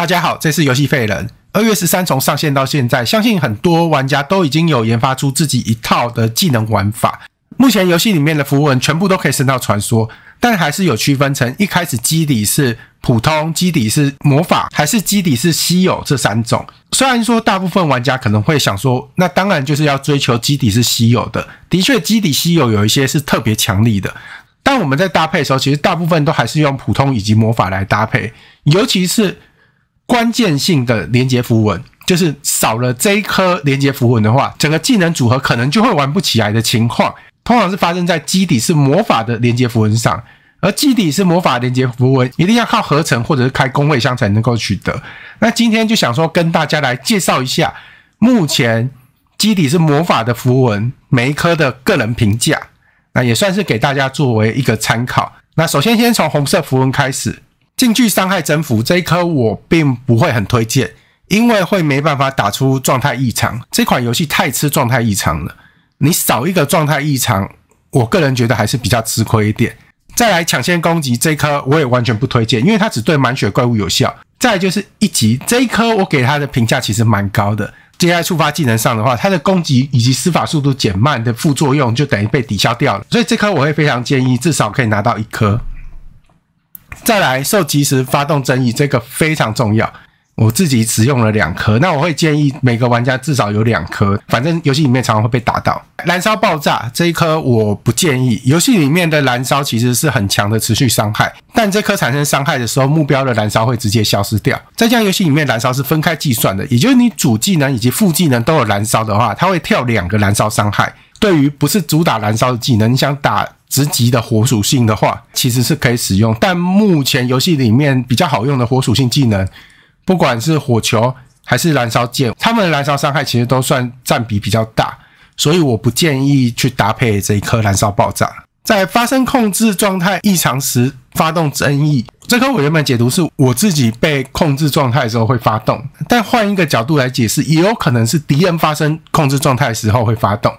大家好，这是游戏废人。二月十三从上线到现在，相信很多玩家都已经有研发出自己一套的技能玩法。目前游戏里面的符文全部都可以升到传说，但还是有区分成一开始基底是普通、基底是魔法还是基底是稀有这三种。虽然说大部分玩家可能会想说，那当然就是要追求基底是稀有的。的确，基底稀有有一些是特别强力的，但我们在搭配的时候，其实大部分都还是用普通以及魔法来搭配，尤其是。关键性的连接符文，就是少了这一颗连接符文的话，整个技能组合可能就会玩不起来的情况，通常是发生在基底是魔法的连接符文上。而基底是魔法连接符文，一定要靠合成或者是开工会箱才能够取得。那今天就想说跟大家来介绍一下，目前基底是魔法的符文每一颗的个人评价，那也算是给大家作为一个参考。那首先先从红色符文开始。近距离伤害增幅这一颗我并不会很推荐，因为会没办法打出状态异常。这款游戏太吃状态异常了，你少一个状态异常，我个人觉得还是比较吃亏一点。再来抢先攻击这一颗我也完全不推荐，因为它只对满血怪物有效。再就是一级这一颗我给它的评价其实蛮高的。接下来触发技能上的话，它的攻击以及施法速度减慢的副作用就等于被抵消掉了，所以这颗我会非常建议，至少可以拿到一颗。再来受及时发动争议，这个非常重要。我自己只用了两颗，那我会建议每个玩家至少有两颗。反正游戏里面常常会被打到燃烧爆炸这一颗，我不建议。游戏里面的燃烧其实是很强的持续伤害，但这颗产生伤害的时候，目标的燃烧会直接消失掉。在这样游戏里面，燃烧是分开计算的，也就是你主技能以及副技能都有燃烧的话，它会跳两个燃烧伤害。对于不是主打燃烧的技能，你想打。直级的火属性的话，其实是可以使用，但目前游戏里面比较好用的火属性技能，不管是火球还是燃烧剑，它们的燃烧伤害其实都算占比比较大，所以我不建议去搭配这一颗燃烧爆炸。在发生控制状态异常时发动争议，这颗我原本解读是我自己被控制状态的时候会发动，但换一个角度来解释，也有可能是敌人发生控制状态时候会发动。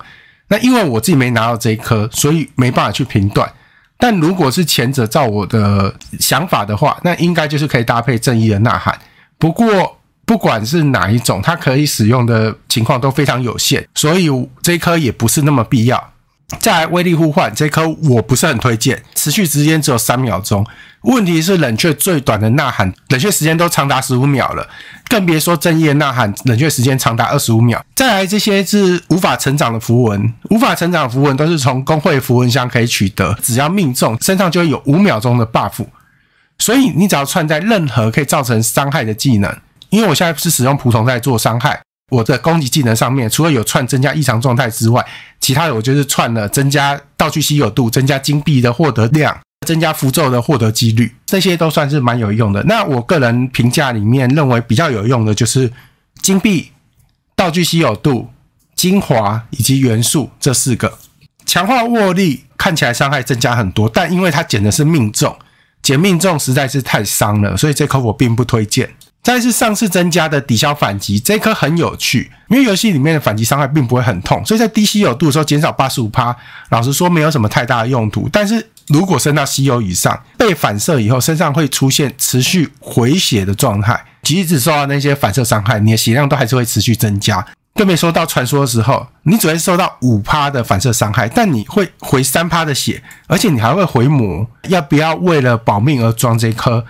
那因为我自己没拿到这一颗，所以没办法去评断。但如果是前者，照我的想法的话，那应该就是可以搭配正义的呐喊。不过，不管是哪一种，它可以使用的情况都非常有限，所以这一颗也不是那么必要。再来威力互换这颗我不是很推荐，持续时间只有三秒钟。问题是冷却最短的呐喊冷却时间都长达十五秒了，更别说正夜呐喊冷却时间长达二十五秒。再来这些是无法成长的符文，无法成长的符文都是从工会符文箱可以取得，只要命中身上就会有五秒钟的 buff。所以你只要串在任何可以造成伤害的技能，因为我现在是使用仆从在做伤害。我的攻击技能上面，除了有串增加异常状态之外，其他的我就是串了增加道具稀有度、增加金币的获得量、增加符咒的获得几率，这些都算是蛮有用的。那我个人评价里面认为比较有用的就是金币、道具稀有度、精华以及元素这四个。强化握力看起来伤害增加很多，但因为它减的是命中，减命中实在是太伤了，所以这颗我并不推荐。再是上次增加的抵消反击，这颗很有趣，因为游戏里面的反击伤害并不会很痛，所以在低稀有度的时候减少八十五趴，老实说没有什么太大的用途。但是如果升到稀有以上，被反射以后身上会出现持续回血的状态，即使受到那些反射伤害，你的血量都还是会持续增加。更别说到传说的时候，你只会受到五趴的反射伤害，但你会回三趴的血，而且你还会回魔。要不要为了保命而装这颗？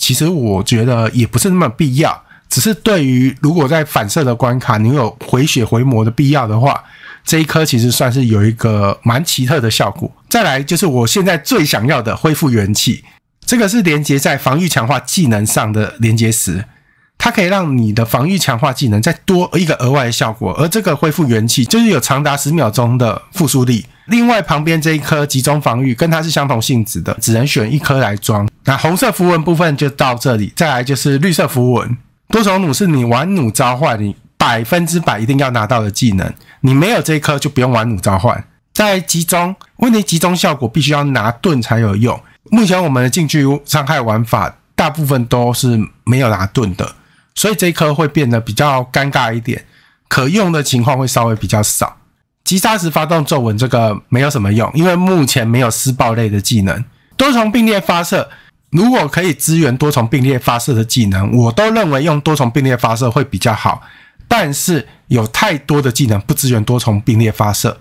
其实我觉得也不是那么必要，只是对于如果在反射的关卡，你有回血回魔的必要的话，这一颗其实算是有一个蛮奇特的效果。再来就是我现在最想要的恢复元气，这个是连接在防御强化技能上的连接石，它可以让你的防御强化技能再多一个额外的效果，而这个恢复元气就是有长达十秒钟的复苏力。另外旁边这一颗集中防御跟它是相同性质的，只能选一颗来装。那红色符文部分就到这里，再来就是绿色符文。多重弩是你玩弩召唤你百分之百一定要拿到的技能，你没有这一颗就不用玩弩召唤。在集中问题，集中效果必须要拿盾才有用。目前我们的近距离伤害玩法大部分都是没有拿盾的，所以这一颗会变得比较尴尬一点，可用的情况会稍微比较少。击杀时发动皱纹这个没有什么用，因为目前没有撕爆类的技能。多重并列发射，如果可以支援多重并列发射的技能，我都认为用多重并列发射会比较好。但是有太多的技能不支援多重并列发射，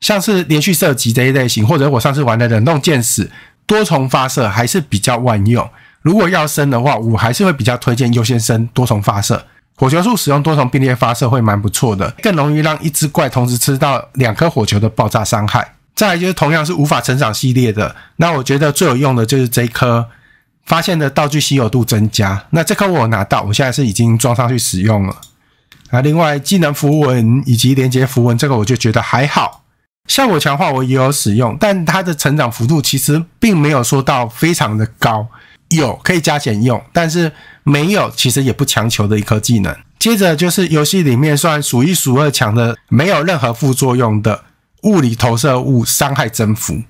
像是连续射击这一类型，或者我上次玩的冷冻箭矢，多重发射还是比较万用。如果要升的话，我还是会比较推荐优先升多重发射。火球术使用多重并列发射会蛮不错的，更容易让一只怪同时吃到两颗火球的爆炸伤害。再来就是同样是无法成长系列的，那我觉得最有用的就是这一颗发现的道具稀有度增加。那这颗我拿到，我现在是已经装上去使用了。啊，另外技能符文以及连接符文，这个我就觉得还好。效果强化我也有使用，但它的成长幅度其实并没有说到非常的高。有可以加钱用，但是没有其实也不强求的一颗技能。接着就是游戏里面算数一数二强的，没有任何副作用的物理投射物伤害增幅，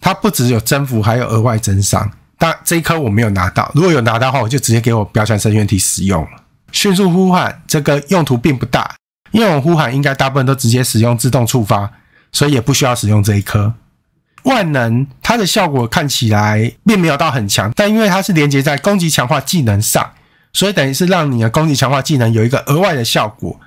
它不只有增幅，还有额外增伤。但这一颗我没有拿到，如果有拿到的话，我就直接给我标准深渊体使用了。迅速呼喊这个用途并不大，因为我呼喊应该大部分都直接使用自动触发，所以也不需要使用这一颗。万能，它的效果看起来并没有到很强，但因为它是连接在攻击强化技能上，所以等于是让你的攻击强化技能有一个额外的效果，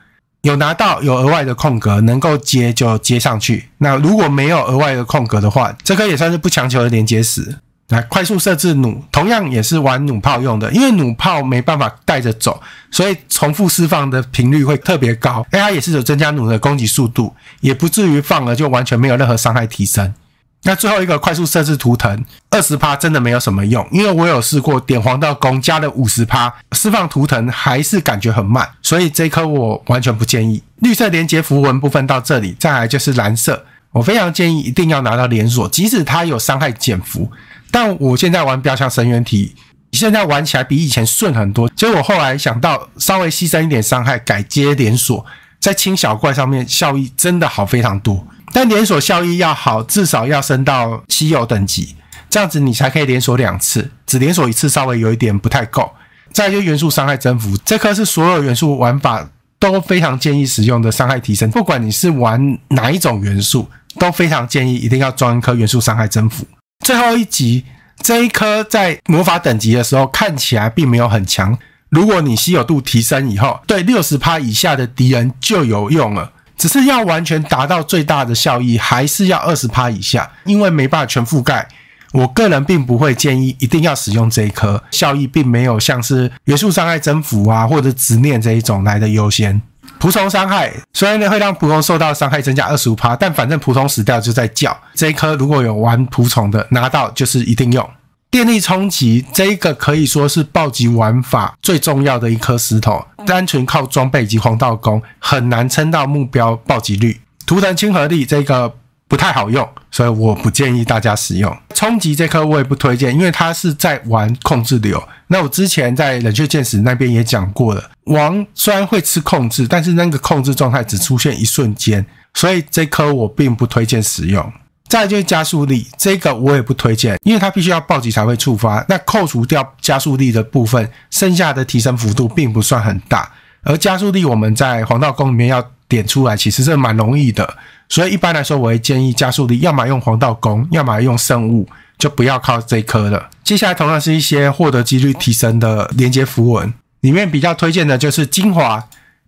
有拿到有额外的空格，能够接就接上去。那如果没有额外的空格的话，这个也算是不强求的连接石。来快速设置弩，同样也是玩弩炮用的，因为弩炮没办法带着走，所以重复释放的频率会特别高。AI 也是有增加弩的攻击速度，也不至于放了就完全没有任何伤害提升。那最后一个快速设置图腾，二十趴真的没有什么用，因为我有试过点黄道弓加了五十趴，释放图腾还是感觉很慢，所以这颗我完全不建议。绿色连接符文部分到这里，再来就是蓝色，我非常建议一定要拿到连锁，即使它有伤害减幅，但我现在玩标枪神元体，现在玩起来比以前顺很多。结果我后来想到稍微牺牲一点伤害，改接连锁，在清小怪上面效益真的好非常多。但连锁效益要好，至少要升到稀有等级，这样子你才可以连锁两次。只连锁一次，稍微有一点不太够。再就元素伤害增幅，这颗是所有元素玩法都非常建议使用的伤害提升，不管你是玩哪一种元素，都非常建议一定要装一颗元素伤害增幅。最后一集这一颗在魔法等级的时候看起来并没有很强，如果你稀有度提升以后，对六十趴以下的敌人就有用了。只是要完全达到最大的效益，还是要二十趴以下，因为没办法全覆盖。我个人并不会建议一定要使用这一颗，效益并没有像是元素伤害增幅啊，或者执念这一种来的优先。仆从伤害虽然呢会让仆从受到伤害增加二十五趴，但反正仆从死掉就在叫。这一颗如果有玩仆从的拿到就是一定用。电力冲击这一个可以说是暴击玩法最重要的一颗石头，单纯靠装备及黄道弓很难撑到目标暴击率。图腾亲和力这个不太好用，所以我不建议大家使用。冲击这颗我也不推荐，因为它是在玩控制流。那我之前在冷却剑士那边也讲过了，王虽然会吃控制，但是那个控制状态只出现一瞬间，所以这颗我并不推荐使用。再就是加速力，这个我也不推荐，因为它必须要暴击才会触发。那扣除掉加速力的部分，剩下的提升幅度并不算很大。而加速力我们在黄道宫里面要点出来，其实这蛮容易的。所以一般来说，我会建议加速力要么用黄道宫，要么用圣物，就不要靠这颗了。接下来同样是一些获得几率提升的连接符文，里面比较推荐的就是精华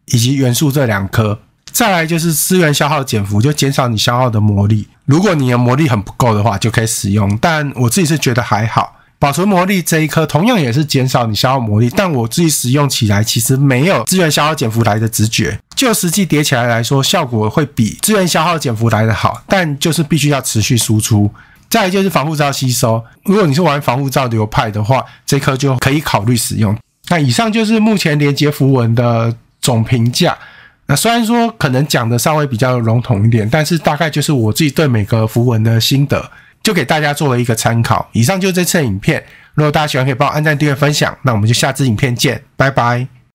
以及元素这两颗。再来就是资源消耗减幅，就减少你消耗的魔力。如果你的魔力很不够的话，就可以使用。但我自己是觉得还好，保存魔力这一颗同样也是减少你消耗魔力。但我自己使用起来其实没有资源消耗减幅来的直觉。就实际叠起来来说，效果会比资源消耗减幅来的好。但就是必须要持续输出。再来就是防护罩吸收，如果你是玩防护罩流派的话，这颗就可以考虑使用。那以上就是目前连接符文的总评价。那虽然说可能讲的稍微比较笼统一点，但是大概就是我自己对每个符文的心得，就给大家做了一个参考。以上就是这次影片，如果大家喜欢，可以帮我按赞、订阅、分享。那我们就下支影片见，拜拜。